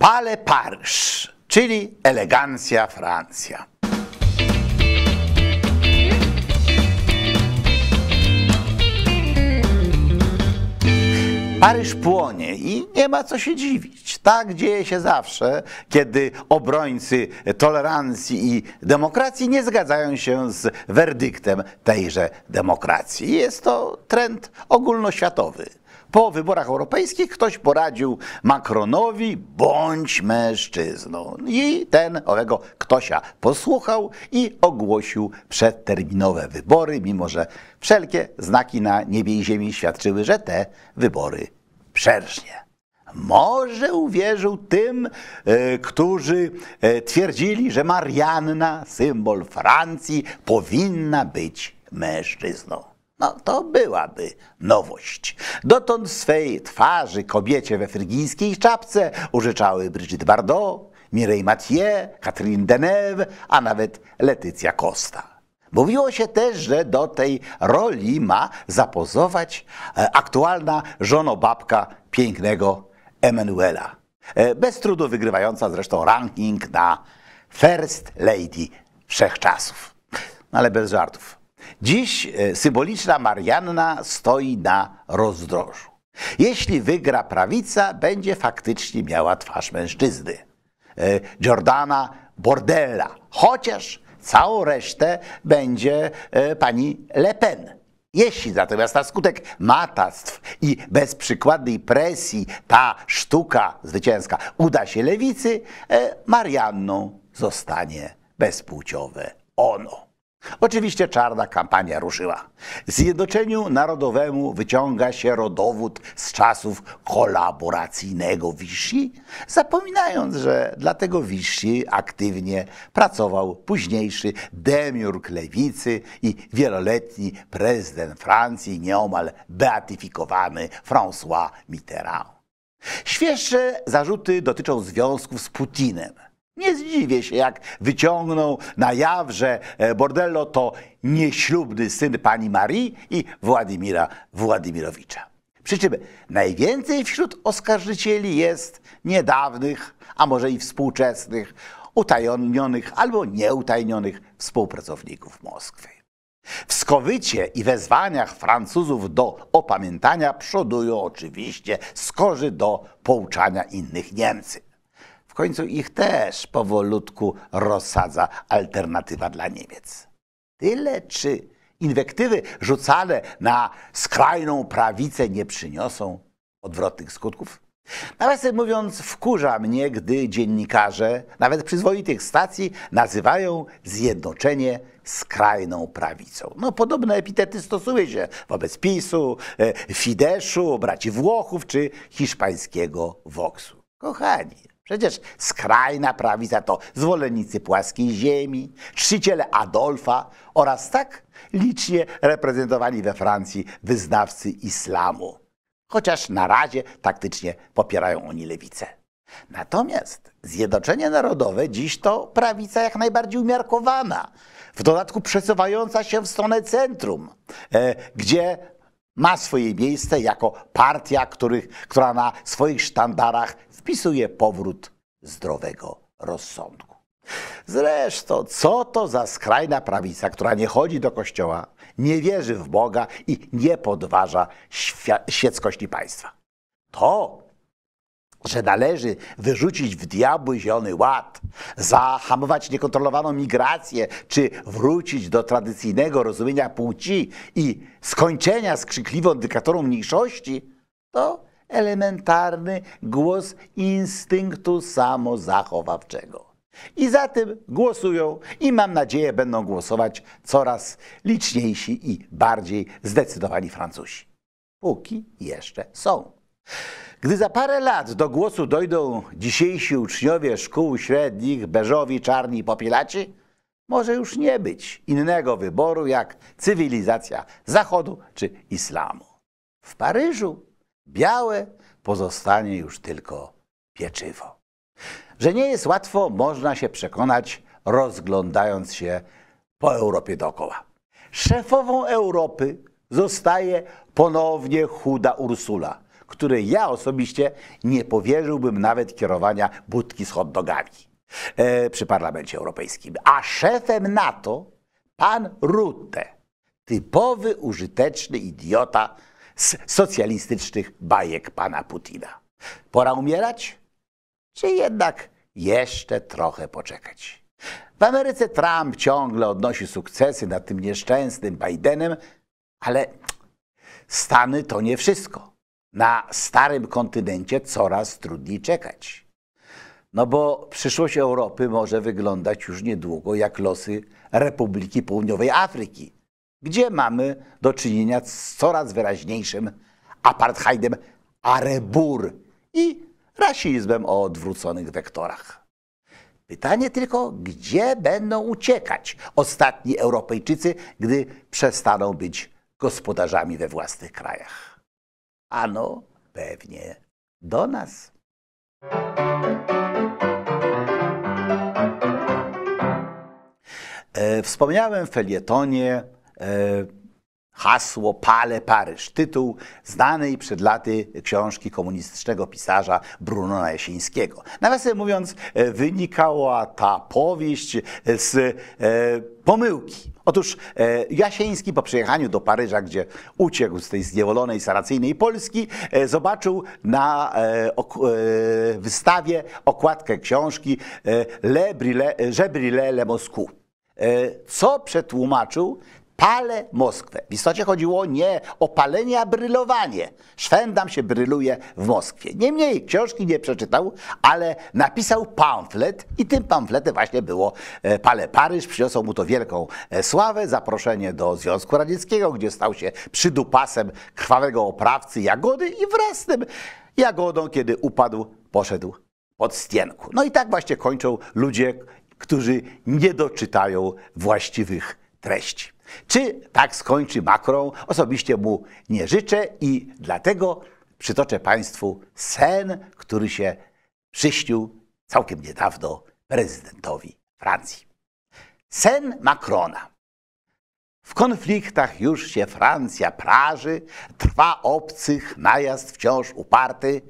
Pale Paryż, czyli elegancja Francja. Paryż płonie i nie ma co się dziwić. Tak dzieje się zawsze, kiedy obrońcy tolerancji i demokracji nie zgadzają się z werdyktem tejże demokracji. Jest to trend ogólnoświatowy. Po wyborach europejskich ktoś poradził Macronowi bądź mężczyzną. I ten owego ktośa posłuchał i ogłosił przedterminowe wybory, mimo że wszelkie znaki na niebie i ziemi świadczyły, że te wybory przerżnie. Może uwierzył tym, e, którzy e, twierdzili, że Marianna, symbol Francji, powinna być mężczyzną. No to byłaby nowość. Dotąd swej twarzy kobiecie we frygijskiej czapce użyczały Brigitte Bardot, Mireille Mathieu, Catherine Deneuve, a nawet Letycja Costa. Mówiło się też, że do tej roli ma zapozować e, aktualna żonobabka pięknego Emanuela, e, bez trudu wygrywająca zresztą ranking na First Lady Wszechczasów. Ale bez żartów. Dziś e, symboliczna Marianna stoi na rozdrożu. Jeśli wygra prawica, będzie faktycznie miała twarz mężczyzny. Jordana e, Bordella, chociaż całą resztę będzie pani Le Pen jeśli natomiast na skutek matactw i bezprzykładnej presji ta sztuka zwycięska uda się lewicy, e, Marianną zostanie bezpłciowe ono. Oczywiście czarna kampania ruszyła. Zjednoczeniu Narodowemu wyciąga się rodowód z czasów kolaboracyjnego Vichy, zapominając, że dlatego Wisi Vichy aktywnie pracował późniejszy demiurg lewicy i wieloletni prezydent Francji, nieomal beatyfikowany François Mitterrand. Świeższe zarzuty dotyczą związków z Putinem – nie zdziwię się, jak wyciągną na jaw, że e, Bordello to nieślubny syn pani Marii i Władimira Władimirowicza. Przy czym najwięcej wśród oskarżycieli jest niedawnych, a może i współczesnych, utajonionych albo nieutajonionych współpracowników Moskwy. W skowycie i wezwaniach Francuzów do opamiętania przodują oczywiście skorzy do pouczania innych Niemcy końcu ich też powolutku rozsadza alternatywa dla Niemiec. Tyle czy inwektywy rzucane na skrajną prawicę nie przyniosą odwrotnych skutków? Nawet mówiąc, wkurza mnie, gdy dziennikarze, nawet przyzwoitych stacji, nazywają zjednoczenie skrajną prawicą. No, podobne epitety stosuje się wobec PiSu, e, Fideszu, braci Włochów czy hiszpańskiego Voxu. Kochani, Przecież skrajna prawica to zwolennicy płaskiej ziemi, czciciele Adolfa oraz tak licznie reprezentowani we Francji wyznawcy islamu. Chociaż na razie taktycznie popierają oni lewicę. Natomiast Zjednoczenie Narodowe dziś to prawica jak najbardziej umiarkowana, w dodatku przesuwająca się w stronę centrum, e, gdzie ma swoje miejsce jako partia, których, która na swoich sztandarach wpisuje powrót zdrowego rozsądku. Zresztą, co to za skrajna prawica, która nie chodzi do kościoła, nie wierzy w Boga i nie podważa świeckości państwa? To że należy wyrzucić w diabły zielony ład, zahamować niekontrolowaną migrację, czy wrócić do tradycyjnego rozumienia płci i skończenia z krzykliwą dyktaturą mniejszości, to elementarny głos instynktu samozachowawczego. I za tym głosują i mam nadzieję będą głosować coraz liczniejsi i bardziej zdecydowani Francuzi. Póki jeszcze są. Gdy za parę lat do głosu dojdą dzisiejsi uczniowie szkół średnich, beżowi, czarni, popilaci, może już nie być innego wyboru jak cywilizacja Zachodu czy islamu. W Paryżu białe pozostanie już tylko pieczywo. Że nie jest łatwo, można się przekonać, rozglądając się po Europie dookoła. Szefową Europy zostaje ponownie chuda Ursula – której ja osobiście nie powierzyłbym nawet kierowania budki z hotdogami e, przy Parlamencie Europejskim. A szefem NATO pan Rutte, typowy użyteczny idiota z socjalistycznych bajek pana Putina. Pora umierać? Czy jednak jeszcze trochę poczekać? W Ameryce Trump ciągle odnosi sukcesy nad tym nieszczęsnym Bidenem, ale Stany to nie wszystko na starym kontynencie coraz trudniej czekać. No bo przyszłość Europy może wyglądać już niedługo jak losy Republiki Południowej Afryki, gdzie mamy do czynienia z coraz wyraźniejszym apartheidem arebur i rasizmem o odwróconych wektorach. Pytanie tylko, gdzie będą uciekać ostatni Europejczycy, gdy przestaną być gospodarzami we własnych krajach? Ano pewnie do nas. E, wspomniałem w felietonie e, hasło Pale Paryż, tytuł znanej przed laty książki komunistycznego pisarza Brunona Jasińskiego. Nawiasem mówiąc, e, wynikała ta powieść e, z e, pomyłki. Otóż e, Jasieński po przyjechaniu do Paryża, gdzie uciekł z tej zniewolonej, saracyjnej Polski, e, zobaczył na e, ok, wystawie okładkę książki Le Brille, Je Brille le Moscou, co przetłumaczył palę Moskwę. W istocie chodziło nie o palenie, a brylowanie. Szwendam się bryluje w Moskwie. Niemniej książki nie przeczytał, ale napisał pamflet i tym pamfletem właśnie było e, Pale Paryż. Przyniosło mu to wielką e, sławę, zaproszenie do Związku Radzieckiego, gdzie stał się przydupasem krwawego oprawcy Jagody i wraz z tym Jagodą, kiedy upadł, poszedł pod stienku. No i tak właśnie kończą ludzie, którzy nie doczytają właściwych treści. Czy tak skończy Macron? Osobiście mu nie życzę i dlatego przytoczę Państwu sen, który się przyśnił całkiem niedawno prezydentowi Francji. Sen Macrona. W konfliktach już się Francja praży, trwa obcych najazd wciąż uparty,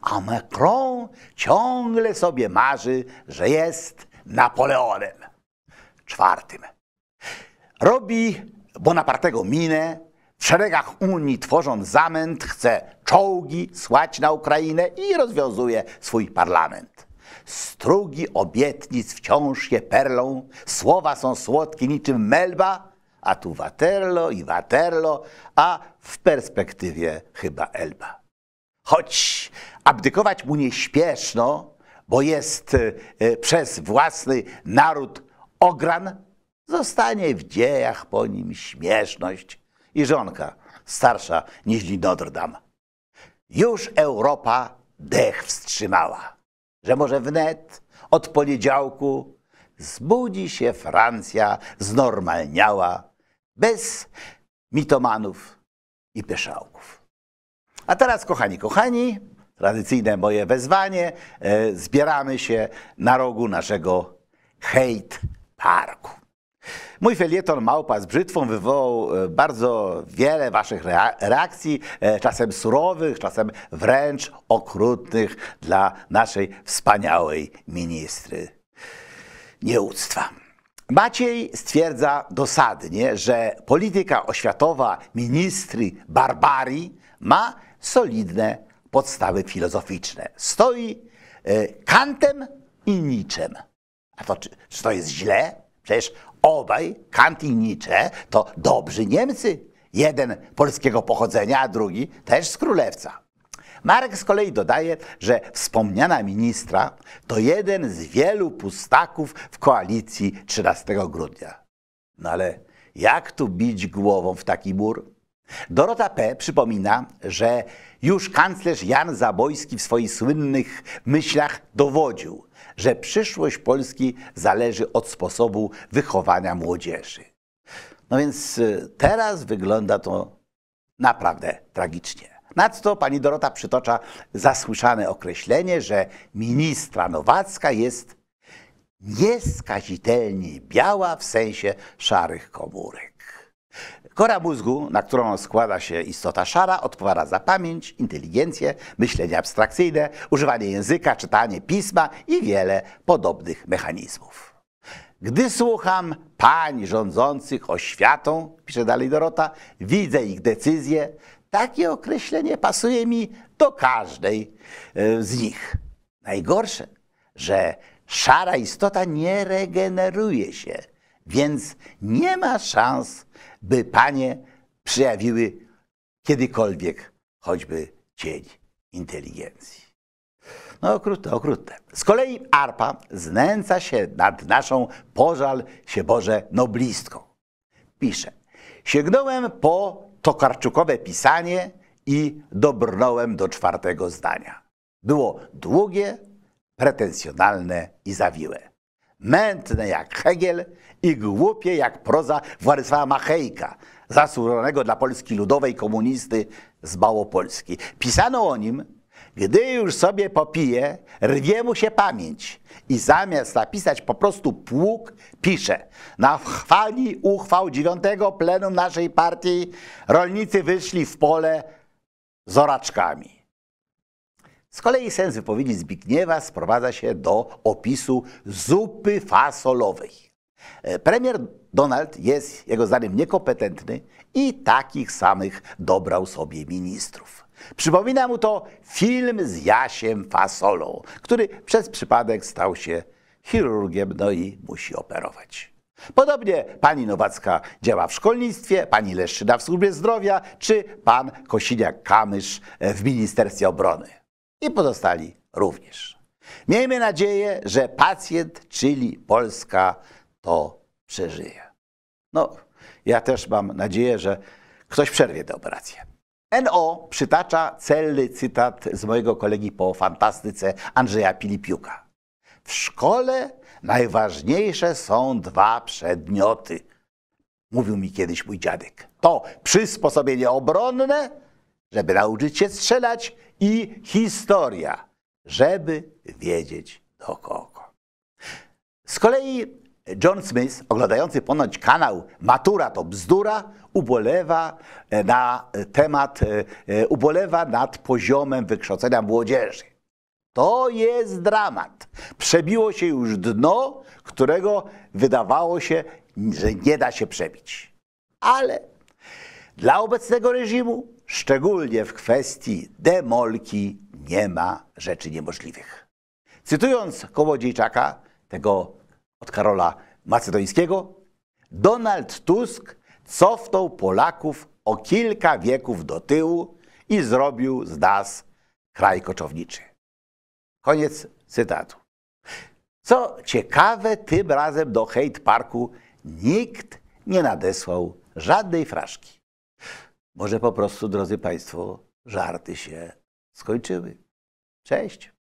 a Macron ciągle sobie marzy, że jest Napoleonem czwartym. Robi Bonapartego minę, w szeregach Unii tworząc zamęt chce czołgi słać na Ukrainę i rozwiązuje swój parlament. Strugi obietnic wciąż je perlą, słowa są słodkie niczym melba, a tu Waterlo i Waterlo, a w perspektywie chyba Elba. Choć abdykować mu nie śpieszno, bo jest e, przez własny naród ogran, Zostanie w dziejach po nim śmieszność i żonka starsza niż Notre Dame. Już Europa dech wstrzymała, że może wnet od poniedziałku zbudzi się Francja znormalniała bez mitomanów i pyszałków. A teraz, kochani, kochani, tradycyjne moje wezwanie, e, zbieramy się na rogu naszego hejt parku. Mój felieton Małpa z brzytwą wywołał e, bardzo wiele waszych reakcji, e, czasem surowych, czasem wręcz okrutnych dla naszej wspaniałej ministry. Nieuctwa. Maciej stwierdza dosadnie, że polityka oświatowa ministry barbarii ma solidne podstawy filozoficzne. Stoi e, kantem i niczem. A to czy, czy to jest źle? Przecież Obaj kantynicze to dobrzy Niemcy. Jeden polskiego pochodzenia, a drugi też z królewca. Marek z kolei dodaje, że wspomniana ministra to jeden z wielu pustaków w koalicji 13 grudnia. No ale jak tu bić głową w taki mur? Dorota P. przypomina, że już kanclerz Jan Zabojski w swoich słynnych myślach dowodził, że przyszłość Polski zależy od sposobu wychowania młodzieży. No więc y, teraz wygląda to naprawdę tragicznie. Nadto pani Dorota przytocza zasłyszane określenie, że ministra Nowacka jest nieskazitelnie biała w sensie szarych komórek. Kora mózgu, na którą składa się istota szara, odpowiada za pamięć, inteligencję, myślenie abstrakcyjne, używanie języka, czytanie pisma i wiele podobnych mechanizmów. Gdy słucham pań rządzących oświatą, pisze dalej Dorota, widzę ich decyzje. Takie określenie pasuje mi do każdej e, z nich. Najgorsze, że szara istota nie regeneruje się więc nie ma szans, by panie przejawiły kiedykolwiek choćby cień inteligencji. No okrutne, okrutne. Z kolei arpa znęca się nad naszą pożal się Boże noblistką. Pisze, sięgnąłem po tokarczukowe pisanie i dobrnąłem do czwartego zdania. Było długie, pretensjonalne i zawiłe mętne jak Hegel i głupie jak proza Władysława Machejka, zasłużonego dla Polski Ludowej komunisty z Bałopolski. Pisano o nim, gdy już sobie popije, rwie mu się pamięć i zamiast napisać po prostu pług, pisze. Na chwali uchwał dziewiątego plenum naszej partii rolnicy wyszli w pole z oraczkami. Z kolei sens wypowiedzi Zbigniewa sprowadza się do opisu zupy fasolowej. E, premier Donald jest jego zdaniem niekompetentny i takich samych dobrał sobie ministrów. Przypomina mu to film z Jasiem Fasolą, który przez przypadek stał się chirurgiem, no i musi operować. Podobnie pani Nowacka działa w szkolnictwie, pani Leszczyna w służbie zdrowia, czy pan Kosiniak-Kamysz e, w Ministerstwie Obrony i pozostali również. Miejmy nadzieję, że pacjent, czyli Polska, to przeżyje. No, ja też mam nadzieję, że ktoś przerwie tę operację. NO przytacza celny cytat z mojego kolegi po fantastyce Andrzeja Pilipiuka. W szkole najważniejsze są dwa przedmioty, mówił mi kiedyś mój dziadek. To przysposobienie obronne żeby nauczyć się strzelać i historia, żeby wiedzieć do kogo. Z kolei John Smith, oglądający ponoć kanał Matura to bzdura, ubolewa e, na temat, e, e, ubolewa nad poziomem wykształcenia młodzieży. To jest dramat. Przebiło się już dno, którego wydawało się, że nie da się przebić. Ale dla obecnego reżimu szczególnie w kwestii demolki nie ma rzeczy niemożliwych. Cytując Kołodziejczaka, tego od Karola Macedońskiego, Donald Tusk cofnął Polaków o kilka wieków do tyłu i zrobił z nas kraj koczowniczy. Koniec cytatu. Co ciekawe, tym razem do Hate Parku nikt nie nadesłał żadnej fraszki. Może po prostu, drodzy Państwo, żarty się skończyły. Cześć.